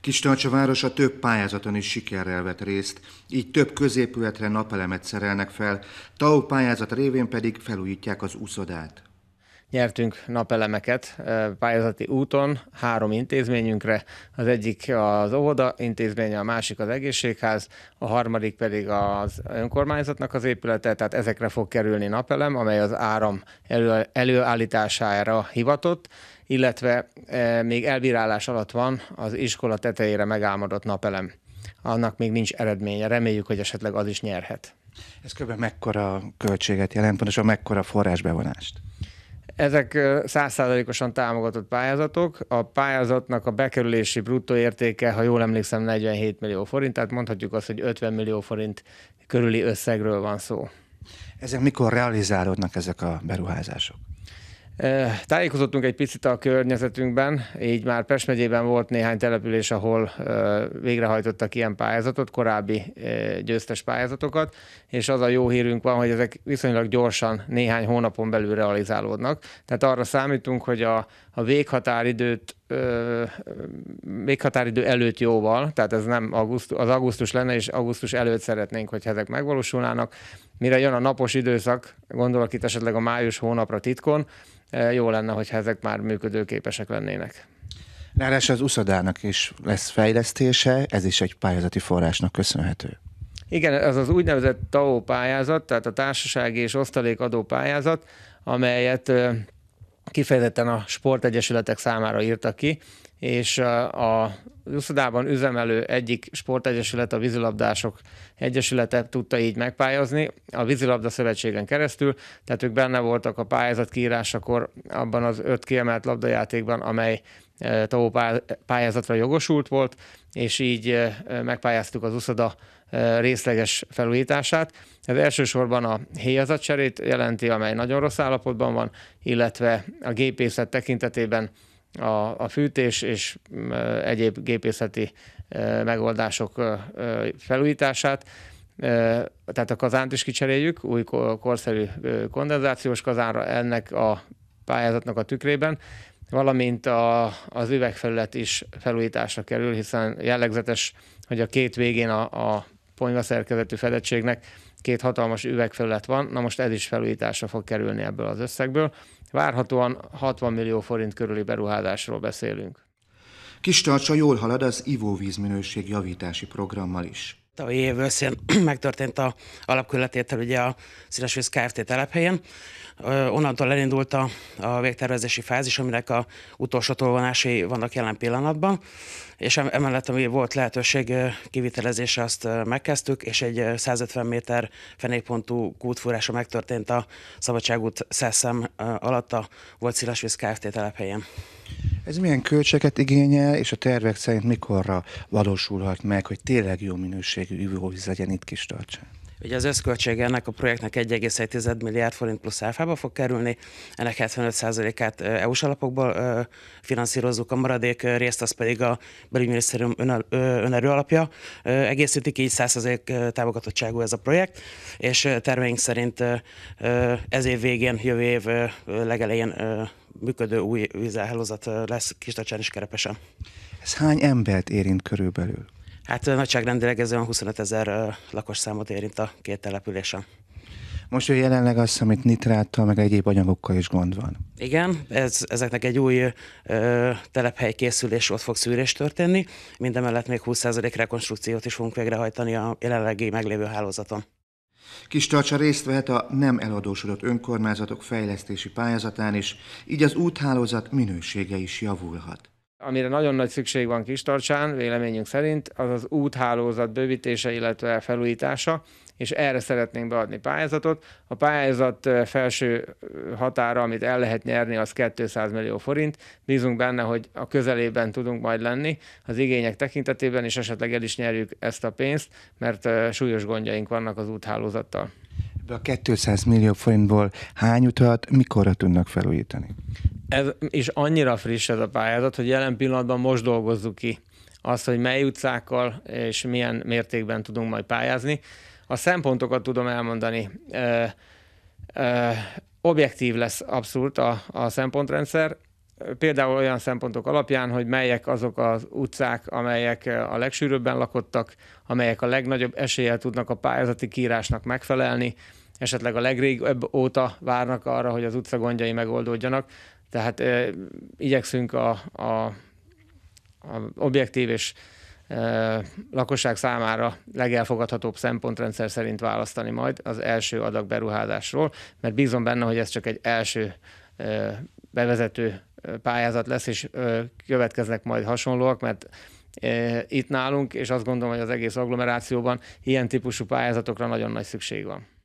Kistarcsa városa több pályázaton is sikerrel vett részt, így több középületre napelemet szerelnek fel, TAU pályázat révén pedig felújítják az úszodát nyertünk napelemeket pályázati úton három intézményünkre. Az egyik az óvoda intézménye, a másik az egészségház, a harmadik pedig az önkormányzatnak az épülete, tehát ezekre fog kerülni napelem, amely az áram elő, előállítására hivatott, illetve még elbírálás alatt van az iskola tetejére megálmodott napelem. Annak még nincs eredménye, reméljük, hogy esetleg az is nyerhet. Ez kb. mekkora költséget jelent, pontosan mekkora forrásbevonást? Ezek százszázalékosan támogatott pályázatok. A pályázatnak a bekerülési bruttó értéke, ha jól emlékszem, 47 millió forint, tehát mondhatjuk azt, hogy 50 millió forint körüli összegről van szó. Ezek mikor realizálódnak ezek a beruházások? Tájékozottunk egy picit a környezetünkben, így már Pest megyében volt néhány település, ahol végrehajtottak ilyen pályázatot, korábbi győztes pályázatokat, és az a jó hírünk van, hogy ezek viszonylag gyorsan, néhány hónapon belül realizálódnak. Tehát arra számítunk, hogy a, a véghatáridőt ö, még határidő előtt jóval, tehát ez nem augusztus, az augusztus lenne, és augusztus előtt szeretnénk, hogy ezek megvalósulnának. Mire jön a napos időszak, gondolok itt esetleg a május hónapra titkon, jó lenne, hogy ezek már működőképesek lennének. Ráadásul az uszodának is lesz fejlesztése, ez is egy pályázati forrásnak köszönhető. Igen, ez az úgynevezett TAO pályázat, tehát a társasági és osztalékadó pályázat, amelyet kifejezetten a sportegyesületek számára írta ki, és a Juszodában üzemelő egyik sportegyesület, a Vízilabdások Egyesülete tudta így megpályázni a Vízilabda Szövetségen keresztül, tehát ők benne voltak a pályázat kiírásakor abban az öt kiemelt labdajátékban, amely tavó pályázatra jogosult volt, és így megpályáztuk az USZODA részleges felújítását. Ez elsősorban a héjazatcserét jelenti, amely nagyon rossz állapotban van, illetve a gépészet tekintetében a, a fűtés és mm, egyéb gépészeti e, megoldások e, e, felújítását. Tehát a kazánt is kicseréljük, új korszerű kondenzációs kazánra ennek a pályázatnak a tükrében, valamint a, az üvegfelület is felújításra kerül, hiszen jellegzetes, hogy a két végén a, a ponyvaszerkezetű fedettségnek két hatalmas üvegfelület van, na most ez is felújításra fog kerülni ebből az összegből. Várhatóan 60 millió forint körüli beruházásról beszélünk. Kistarcsa jól halad az ivóvízminőség javítási programmal is. A év őszén megtörtént a alapkületétel ugye a Színesvíz Kft. telephelyén. Onnantól elindult a, a végtervezési fázis, aminek a utolsó tolvonási vannak jelen pillanatban, és emellett, ami volt lehetőség kivitelezése, azt megkezdtük, és egy 150 méter fenékpontú kútfúrása megtörtént a Szabadságút szeszem alatt a volt Színesvíz Kft. telephelyén. Ez milyen költséget igényel, és a tervek szerint mikorra valósulhat meg, hogy tényleg jó minőségű üvővíz legyen itt kis tartsán? Ugye az összköltsége ennek a projektnek 1,1 milliárd forint plusz áfába fog kerülni, ennek 75%-át EU-s alapokból finanszírozzuk, a maradék részt az pedig a belügyminisztérium önerő alapja egészítik, így 100% támogatottságú ez a projekt, és terveink szerint ez év végén, jövő év legelején működő új vízelhálózat lesz Kistacsán is Kerepesen. Ez hány embert érint körülbelül? Hát nagyságrendileg ez olyan 25 ezer számot érint a két településen. Most hogy jelenleg azt, amit nitráttal, meg egyéb anyagokkal is gond van. Igen, ez, ezeknek egy új ö, telephely készülés, ott fog szűrés történni. Mindemellett még 20% rekonstrukciót is fogunk végrehajtani a jelenlegi meglévő hálózaton. Kistalcsa részt vehet a nem eladósodott önkormányzatok fejlesztési pályázatán is, így az úthálózat minősége is javulhat. Amire nagyon nagy szükség van Kistarcsán, véleményünk szerint, az az úthálózat bővítése, illetve felújítása és erre szeretnénk beadni pályázatot. A pályázat felső határa, amit el lehet nyerni, az 200 millió forint. Bízunk benne, hogy a közelében tudunk majd lenni az igények tekintetében, és esetleg el is nyerjük ezt a pénzt, mert súlyos gondjaink vannak az úthálózattal. Ebből a 200 millió forintból hány utat mikorra tudnak felújítani? Ez, és annyira friss ez a pályázat, hogy jelen pillanatban most dolgozzuk ki azt, hogy mely utcákkal és milyen mértékben tudunk majd pályázni a szempontokat tudom elmondani. Ö, ö, objektív lesz abszolút a, a szempontrendszer, például olyan szempontok alapján, hogy melyek azok az utcák, amelyek a legsűrűbben lakottak, amelyek a legnagyobb eséllyel tudnak a pályázati kiírásnak megfelelni, esetleg a legrégebb óta várnak arra, hogy az utca gondjai megoldódjanak. Tehát e, igyekszünk a, a, a objektív és lakosság számára legelfogadhatóbb szempontrendszer szerint választani majd az első adag beruházásról, mert bízom benne, hogy ez csak egy első bevezető pályázat lesz, és következnek majd hasonlóak, mert itt nálunk, és azt gondolom, hogy az egész agglomerációban ilyen típusú pályázatokra nagyon nagy szükség van.